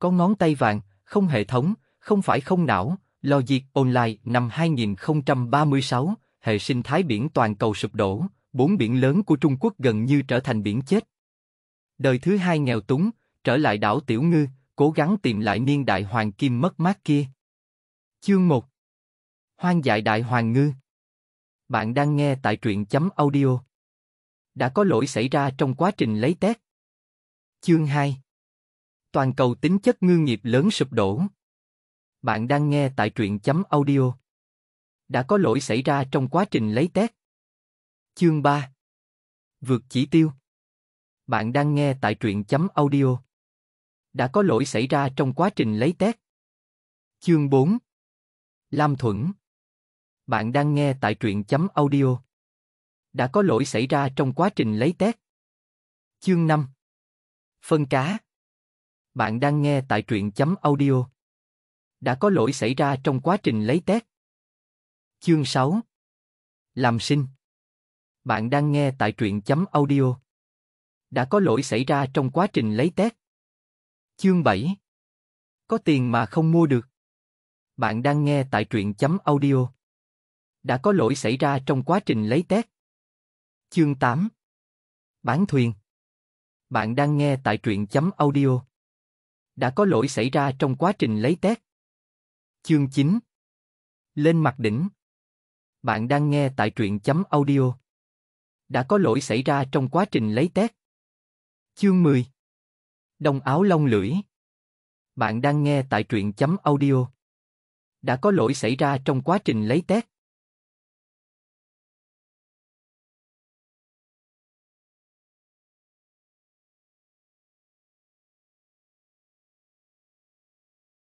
Có ngón tay vàng, không hệ thống, không phải không não, lo diệt Online năm 2036, hệ sinh thái biển toàn cầu sụp đổ, bốn biển lớn của Trung Quốc gần như trở thành biển chết. Đời thứ hai nghèo túng, trở lại đảo Tiểu Ngư, cố gắng tìm lại niên đại hoàng kim mất mát kia. Chương 1 Hoang dại đại hoàng ngư Bạn đang nghe tại truyện chấm audio. Đã có lỗi xảy ra trong quá trình lấy test. Chương 2 toàn cầu tính chất ngư nghiệp lớn sụp đổ. Bạn đang nghe tại truyện chấm audio. Đã có lỗi xảy ra trong quá trình lấy test. Chương 3 Vượt chỉ tiêu Bạn đang nghe tại truyện chấm audio. Đã có lỗi xảy ra trong quá trình lấy test. Chương 4 Lam Thuẫn Bạn đang nghe tại truyện chấm audio. Đã có lỗi xảy ra trong quá trình lấy test. Chương 5 Phân cá bạn đang nghe tại truyện chấm audio. Đã có lỗi xảy ra trong quá trình lấy test. Chương 6 Làm sinh Bạn đang nghe tại truyện chấm audio. Đã có lỗi xảy ra trong quá trình lấy test. Chương 7 Có tiền mà không mua được. Bạn đang nghe tại truyện chấm audio. Đã có lỗi xảy ra trong quá trình lấy test. Chương 8 Bán thuyền bạn đang nghe tại truyện chấm audio đã có lỗi xảy ra trong quá trình lấy test. Chương 9 Lên mặt đỉnh Bạn đang nghe tại truyện chấm audio. Đã có lỗi xảy ra trong quá trình lấy test. Chương 10 đồng áo lông lưỡi Bạn đang nghe tại truyện chấm audio. Đã có lỗi xảy ra trong quá trình lấy test.